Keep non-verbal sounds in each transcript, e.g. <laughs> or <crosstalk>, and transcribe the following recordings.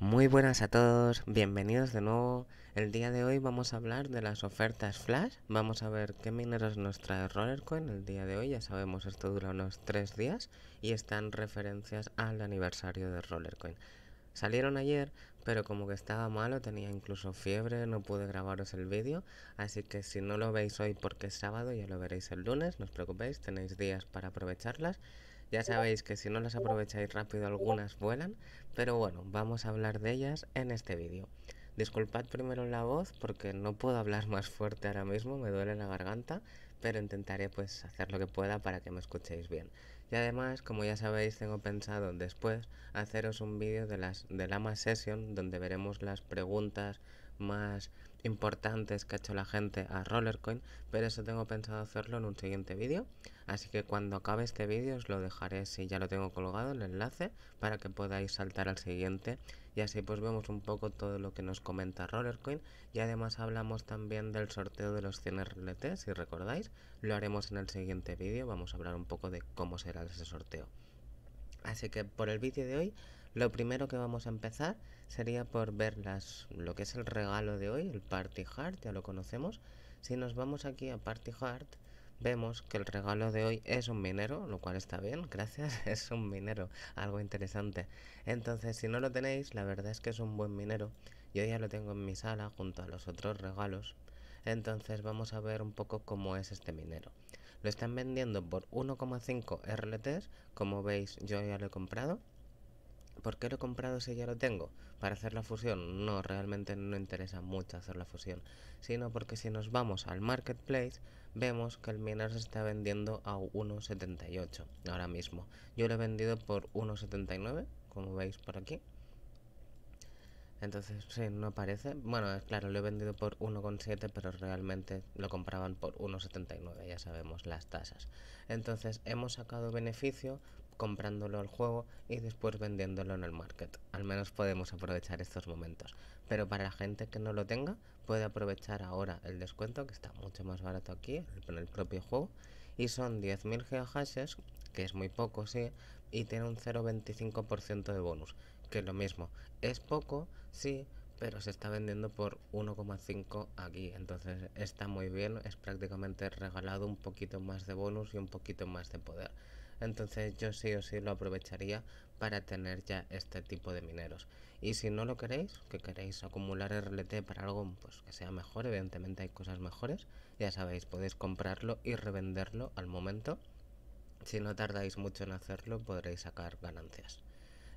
Muy buenas a todos, bienvenidos de nuevo. El día de hoy vamos a hablar de las ofertas flash, vamos a ver qué mineros nos trae Rollercoin el día de hoy, ya sabemos esto dura unos 3 días y están referencias al aniversario de Rollercoin. Salieron ayer, pero como que estaba malo, tenía incluso fiebre, no pude grabaros el vídeo, así que si no lo veis hoy porque es sábado, ya lo veréis el lunes, no os preocupéis, tenéis días para aprovecharlas. Ya sabéis que si no las aprovecháis rápido algunas vuelan, pero bueno, vamos a hablar de ellas en este vídeo. Disculpad primero la voz porque no puedo hablar más fuerte ahora mismo, me duele la garganta, pero intentaré pues hacer lo que pueda para que me escuchéis bien. Y además, como ya sabéis, tengo pensado después haceros un vídeo de las de la más Session donde veremos las preguntas más importantes que ha hecho la gente a Rollercoin, pero eso tengo pensado hacerlo en un siguiente vídeo. Así que cuando acabe este vídeo os lo dejaré, si ya lo tengo colgado, el enlace para que podáis saltar al siguiente y así pues vemos un poco todo lo que nos comenta Rollercoin y además hablamos también del sorteo de los 100 RLT, si recordáis, lo haremos en el siguiente vídeo, vamos a hablar un poco de cómo será ese sorteo. Así que por el vídeo de hoy, lo primero que vamos a empezar sería por ver lo que es el regalo de hoy, el Party Heart, ya lo conocemos. Si nos vamos aquí a Party Heart, vemos que el regalo de hoy es un minero, lo cual está bien, <laughs> gracias, es un minero, algo interesante. Entonces, si no lo tenéis, la verdad es que es un buen minero. Yo ya lo tengo en mi sala junto a los otros regalos. Entonces vamos a ver un poco cómo es este minero. Lo están vendiendo por 1,5 RLTs. Como veis, yo ya lo he comprado. ¿Por qué lo he comprado si ya lo tengo? ¿Para hacer la fusión? No, realmente no interesa mucho hacer la fusión, sino porque si nos vamos al marketplace vemos que el miner se está vendiendo a 1.78 ahora mismo. Yo lo he vendido por 1.79, como veis por aquí. Entonces, sí, no aparece... Bueno, es claro, lo he vendido por 1,7, pero realmente lo compraban por 1,79, ya sabemos las tasas. Entonces, hemos sacado beneficio comprándolo al juego y después vendiéndolo en el market. Al menos podemos aprovechar estos momentos. Pero para la gente que no lo tenga, puede aprovechar ahora el descuento, que está mucho más barato aquí, en el propio juego. Y son 10.000 geohashes, que es muy poco, sí, y tiene un 0,25% de bonus que lo mismo. Es poco, sí, pero se está vendiendo por 1,5 aquí. Entonces está muy bien, es prácticamente regalado un poquito más de bonus y un poquito más de poder. Entonces yo sí o sí lo aprovecharía para tener ya este tipo de mineros. Y si no lo queréis, que queréis acumular RLT para algo pues, que sea mejor, evidentemente hay cosas mejores, ya sabéis, podéis comprarlo y revenderlo al momento. Si no tardáis mucho en hacerlo, podréis sacar ganancias.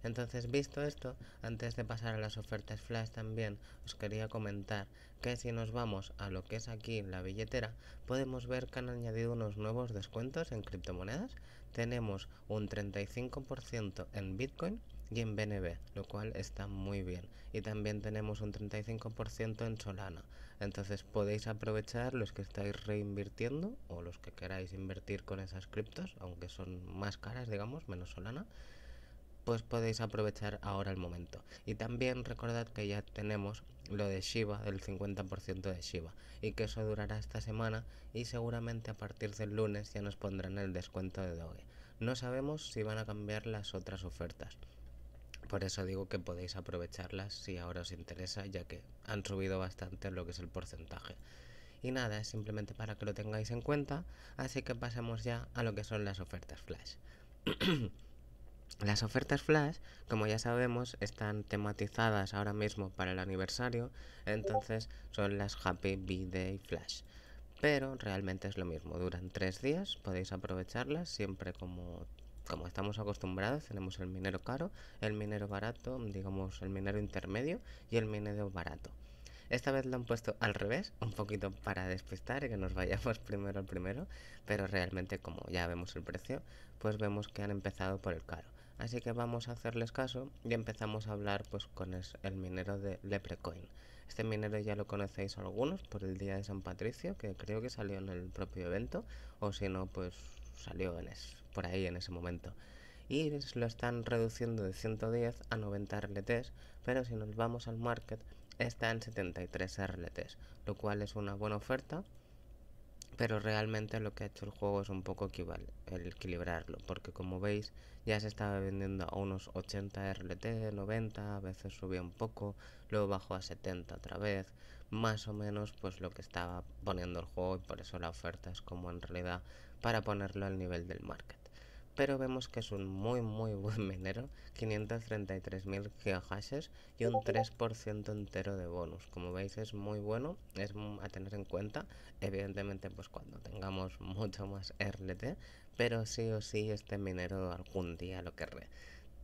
Entonces, visto esto, antes de pasar a las ofertas flash también os quería comentar que si nos vamos a lo que es aquí la billetera, podemos ver que han añadido unos nuevos descuentos en criptomonedas. Tenemos un 35% en Bitcoin, y en BNB, lo cual está muy bien. Y también tenemos un 35% en Solana. Entonces podéis aprovechar los que estáis reinvirtiendo o los que queráis invertir con esas criptos, aunque son más caras, digamos, menos Solana. Pues podéis aprovechar ahora el momento. Y también recordad que ya tenemos lo de Shiva del 50% de Shiva y que eso durará esta semana y seguramente a partir del lunes ya nos pondrán el descuento de Doge. No sabemos si van a cambiar las otras ofertas. Por eso digo que podéis aprovecharlas si ahora os interesa, ya que han subido bastante lo que es el porcentaje. Y nada, es simplemente para que lo tengáis en cuenta, así que pasemos ya a lo que son las ofertas flash. <clears throat> Las ofertas flash, como ya sabemos, están tematizadas ahora mismo para el aniversario, entonces son las Happy B-Day Flash. Pero realmente es lo mismo, duran tres días, podéis aprovecharlas siempre como, como estamos acostumbrados. Tenemos el minero caro, el minero barato, digamos el minero intermedio y el minero barato. Esta vez lo han puesto al revés, un poquito para despistar y que nos vayamos <laughs> primero al primero, pero realmente como ya vemos el precio, pues vemos que han empezado por el caro. Así que vamos a hacerles caso y empezamos a hablar pues con el minero de Leprecoin. Este minero ya lo conocéis algunos por el día de San Patricio, que creo que salió en el propio evento, o si no, pues salió en por ahí en ese momento. Y lo están reduciendo de 110 a 90 RLTs, pero si nos vamos al market está en 73 RLTs, lo cual es una buena oferta pero realmente lo que ha hecho el juego es un poco el equilibrarlo, porque como veis ya se estaba vendiendo a unos 80 RLT, 90, a veces subía un poco, luego bajó a 70 otra vez, más o menos pues lo que estaba poniendo el juego y por eso la oferta es como en realidad para ponerlo al nivel del market pero vemos que es un muy muy <laughs> buen minero, 533.000 geohashes y un 3% entero de bonus. Como veis es muy bueno, es a tener en cuenta, evidentemente pues cuando tengamos <laughs> mucho más RLT, pero sí o sí este minero algún día lo querré.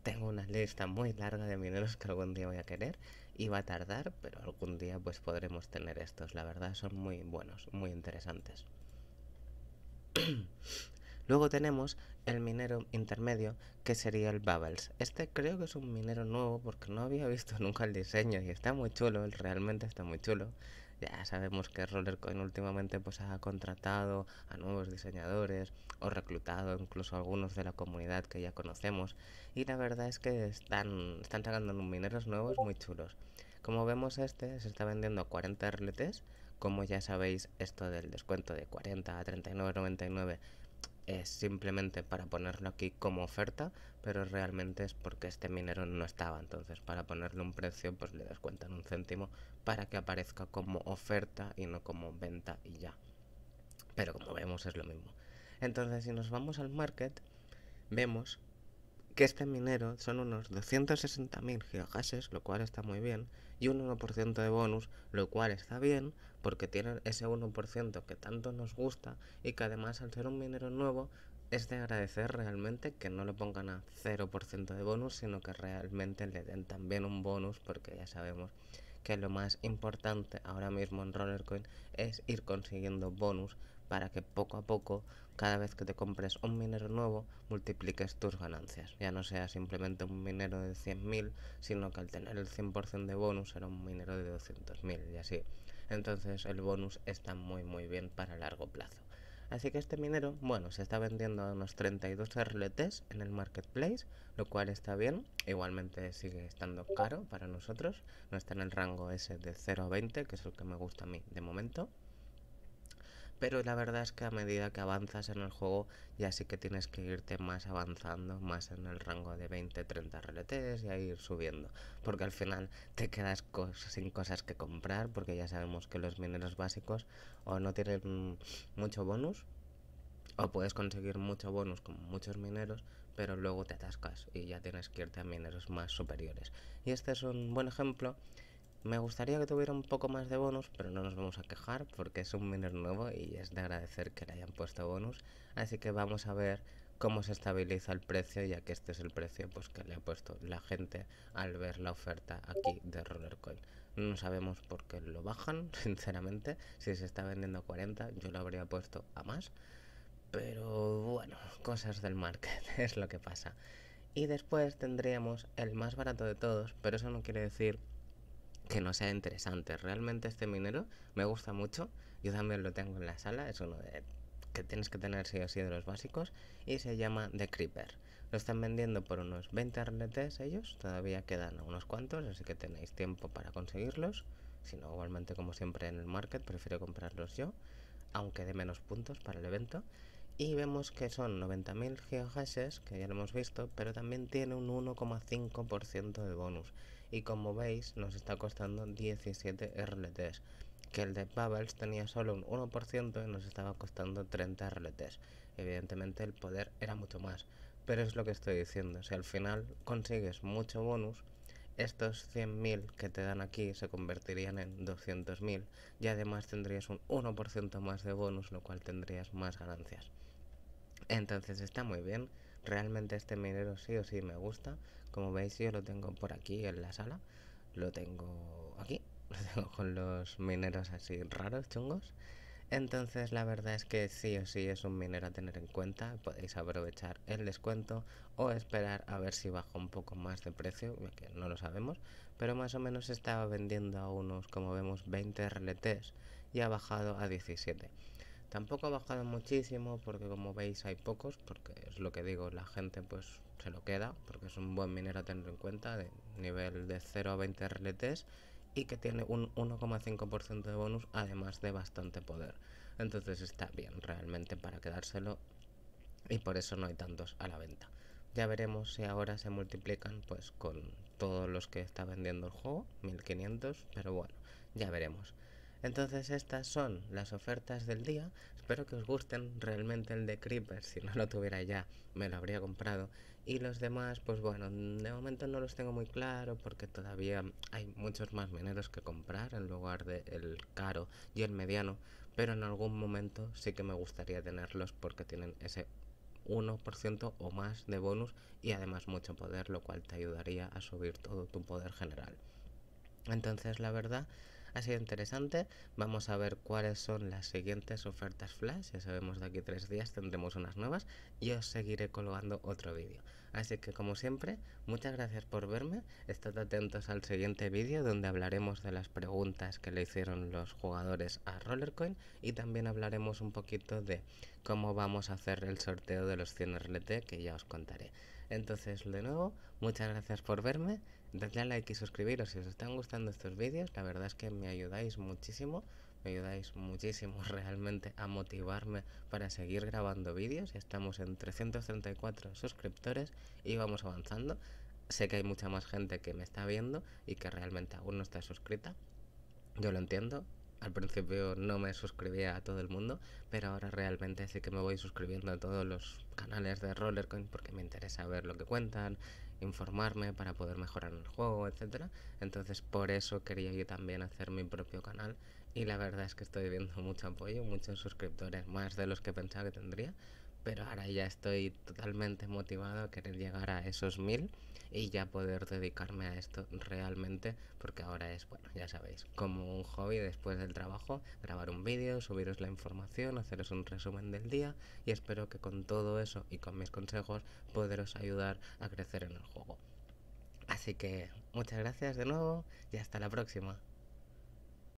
Tengo una lista muy larga de mineros que algún día voy a querer y va a tardar, pero algún día pues podremos tener estos. La verdad son muy buenos, muy interesantes. <clears throat> Luego tenemos el minero intermedio, que sería el Bubbles. Este creo que es un minero nuevo porque no había visto <laughs> nunca el diseño y está muy chulo, realmente está muy chulo. Ya sabemos que Rollercoin últimamente pues ha contratado a nuevos diseñadores o reclutado incluso a algunos de la comunidad que ya conocemos y la verdad es que están, están sacando mineros nuevos muy chulos. Como vemos este se está vendiendo a 40 RLTs, como ya sabéis esto del descuento de 40 a 39.99 es simplemente para ponerlo aquí como oferta, pero realmente es porque este minero no estaba. Entonces, para ponerle un precio, pues le descuentan un céntimo para que aparezca como oferta y no como venta y ya. Pero como vemos, es lo mismo. Entonces, si nos vamos al market, vemos que este minero son unos 260.000 gigahashes, lo cual está muy bien, y un 1% de bonus, lo cual está bien, porque tienen ese 1% que tanto nos gusta y que además al ser un minero nuevo es de agradecer realmente que no le pongan a 0% de bonus, sino que realmente le den también un bonus, porque ya sabemos que lo más importante ahora mismo en Rollercoin es ir consiguiendo bonus para que poco a poco, cada vez que te compres un minero nuevo, multipliques tus ganancias. Ya no sea simplemente un minero de 100.000, sino que al tener el 100% de bonus será un minero de 200.000 y así entonces el bonus está muy muy bien para largo plazo. Así que este minero, bueno, se está vendiendo a unos 32 RLTs en el marketplace, lo cual está bien. Igualmente sigue estando caro para nosotros, no está en el rango ese de 0 a 20, que es el que me gusta a mí de momento pero la verdad es que a medida que avanzas en el juego ya sí que tienes que irte más avanzando, más en el rango de 20-30 reletes y a ir subiendo, porque al final te quedas sin cosas que comprar, porque ya sabemos que los mineros básicos o no tienen mucho bonus, o puedes conseguir mucho bonus con muchos mineros, pero luego te atascas y ya tienes que irte a mineros más superiores. Y este es un buen ejemplo me gustaría que tuviera un poco más de bonus, pero no nos vamos a quejar porque es un miner nuevo y es de agradecer que le hayan puesto bonus. Así que vamos a ver cómo se estabiliza el precio, ya que este es el precio pues, que le ha puesto la gente al ver la oferta aquí de Rollercoin. No sabemos por qué lo bajan, <laughs> sinceramente. Si se está vendiendo a 40, yo lo habría puesto a más. Pero bueno, cosas del market <laughs> es lo que pasa. Y después tendríamos el más barato de todos, pero eso no quiere decir que no sea interesante. Realmente este minero me gusta mucho. Yo también lo tengo en la sala. Es uno de que tienes que tener sí o sí de los básicos. Y se llama The Creeper. Lo están vendiendo por unos 20 arnetes ellos. Todavía quedan unos cuantos, así que tenéis tiempo para conseguirlos. Si no, igualmente como siempre en el market, prefiero comprarlos yo. Aunque de menos puntos para el evento y vemos que son 90.000 geohashes, que ya lo hemos visto, pero también tiene un 1,5% de bonus. Y como veis, nos está costando 17 RLTs, que el de Bubbles tenía solo un 1% y nos estaba costando 30 RLTs. Evidentemente el poder era mucho más, pero es lo que estoy diciendo, si al final consigues mucho bonus, estos 100.000 que te dan aquí se convertirían en 200.000 y además tendrías un 1% más de bonus, lo cual tendrías más ganancias. Entonces está muy bien. Realmente este minero sí o sí me gusta. Como veis yo lo tengo por aquí en la sala. Lo tengo aquí. <laughs> Lo tengo con los mineros así raros, chungos. Entonces la verdad es que sí o sí es un minero a tener en cuenta, podéis aprovechar el descuento o esperar a ver si baja un poco más de precio, que no lo sabemos, pero más o menos estaba vendiendo a unos, como vemos, 20 RLTs y ha bajado a 17. Tampoco ha bajado muchísimo porque como veis hay pocos, porque es lo que digo, la gente pues se lo queda, porque es un buen minero a tener en cuenta, de nivel de 0 a 20 RLTs y que tiene un 1,5% de bonus además de bastante poder. Entonces está bien realmente para quedárselo y por eso no hay tantos a la venta. Ya veremos si ahora se multiplican pues con todos los que está vendiendo el juego, 1500, pero bueno, ya veremos. Entonces estas son las ofertas del día. Espero que os gusten realmente el de Creeper. Si no lo tuviera ya, me lo habría comprado. Y los demás, pues bueno, de momento no los tengo muy claro porque todavía hay muchos más mineros que comprar en lugar del el caro y el mediano. Pero en algún momento sí que me gustaría tenerlos porque tienen ese 1% o más de bonus y además mucho poder, lo cual te ayudaría a subir todo tu poder general. Entonces, la verdad ha sido interesante. Vamos a ver cuáles son las siguientes ofertas flash. Ya sabemos de aquí tres días tendremos unas nuevas y os seguiré colgando otro vídeo. Así que como siempre, muchas gracias por verme. Estad atentos al siguiente vídeo donde hablaremos de las preguntas que le hicieron los jugadores a Rollercoin y también hablaremos un poquito de cómo vamos a hacer el sorteo de los 100 RLT que ya os contaré. Entonces, de nuevo, muchas gracias por verme. Dadle a like y suscribiros si os están gustando estos vídeos. La verdad es que me ayudáis muchísimo. Me ayudáis muchísimo <laughs> realmente a motivarme para seguir grabando vídeos. Estamos en 334 suscriptores y vamos avanzando. Sé que hay mucha más gente que me está viendo y que realmente aún no está suscrita. Yo lo entiendo, al principio no me suscribía a todo el mundo, pero ahora realmente sí que me voy suscribiendo a todos los canales de Rollercoin porque me interesa ver lo que cuentan, informarme para poder mejorar el juego, etc. Entonces por eso quería yo también hacer mi propio canal y la verdad es que estoy viendo mucho apoyo, muchos suscriptores, más de los que pensaba que tendría, pero ahora ya estoy totalmente motivado a querer llegar a esos mil y ya poder dedicarme a esto realmente, porque ahora es, bueno, ya sabéis, como un hobby después del trabajo, grabar un vídeo, subiros la información, haceros un resumen del día y espero que con todo eso y con mis consejos poderos ayudar a crecer en el juego. Así que muchas gracias de nuevo y hasta la próxima.